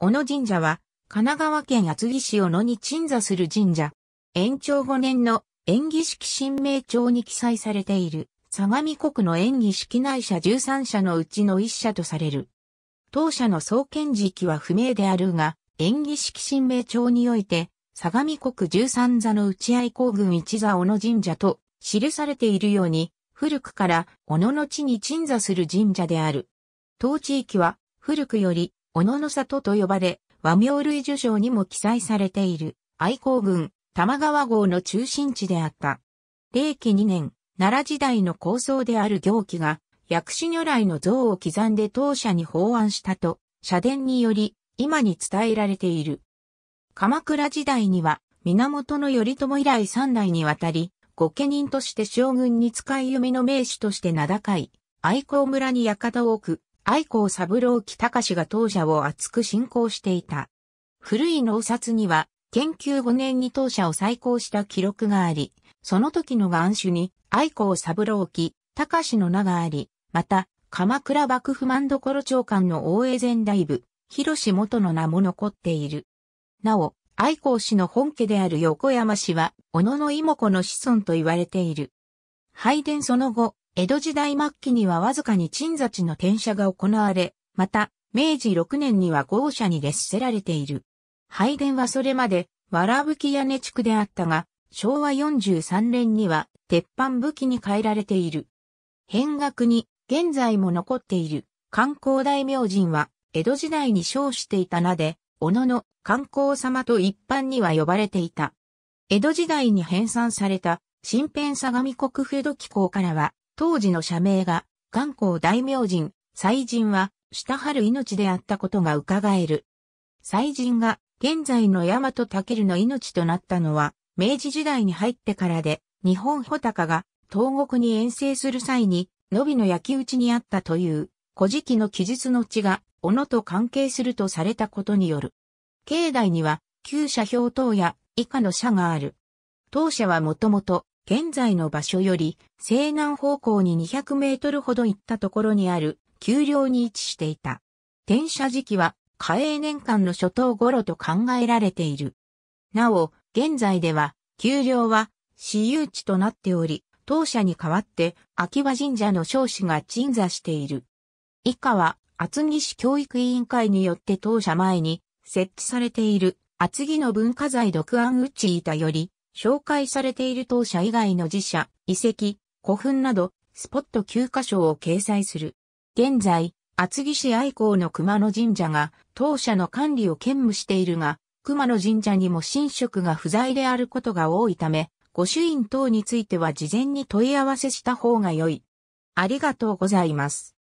小野神社は、神奈川県厚木市小野に鎮座する神社。延長5年の演技式神明帳に記載されている、相模国の演技式内社13社のうちの1社とされる。当社の創建時期は不明であるが、演技式神明帳において、相模国13座の内愛公軍一座小野神社と記されているように、古くから小野の地に鎮座する神社である。当地域は古くより小野の里と呼ばれ、和名類受賞にも記載されている、愛好軍、玉川郷の中心地であった。霊紀2年、奈良時代の構想である行基が、薬師如来の像を刻んで当社に法案したと、社殿により、今に伝えられている。鎌倉時代には、源頼朝以来3代にわたり、御家人として将軍に使い弓の名手として名高い、愛好村に館を置く、愛好三郎木隆が当社を厚く信仰していた。古い納札には、研究5年に当社を再興した記録があり、その時の願書に、愛好三郎木隆の名があり、また、鎌倉幕府万所長官の大江前大部、広志元の名も残っている。なお、愛好氏の本家である横山氏は、小野の妹子の子孫と言われている。拝殿その後、江戸時代末期にはわずかに鎮座地の転写が行われ、また、明治6年には豪舎に列せられている。拝殿はそれまで、わらぶき屋根地区であったが、昭和43年には、鉄板武器に変えられている。変額に、現在も残っている、観光大明神は、江戸時代に称していた名で、小野の観光様と一般には呼ばれていた。江戸時代に編纂された、新編相模国府土機構からは、当時の社名が、元光大明神、祭神は、下春命であったことが伺える。祭神が、現在の大和武の命となったのは、明治時代に入ってからで、日本穂高が、東国に遠征する際に、のびの焼き討ちにあったという、古事記の記述の地が、斧と関係するとされたことによる。境内には、旧社表等や以下の社がある。当社はもともと、現在の場所より西南方向に200メートルほど行ったところにある丘陵に位置していた。転写時期は嘉永年間の初頭頃と考えられている。なお、現在では丘陵は私有地となっており、当社に代わって秋葉神社の少子が鎮座している。以下は厚木市教育委員会によって当社前に設置されている厚木の文化財独案打ち板より紹介されている当社以外の寺社、遺跡、古墳など、スポット9箇所を掲載する。現在、厚木市愛好の熊野神社が当社の管理を兼務しているが、熊野神社にも神職が不在であることが多いため、御朱印等については事前に問い合わせした方が良い。ありがとうございます。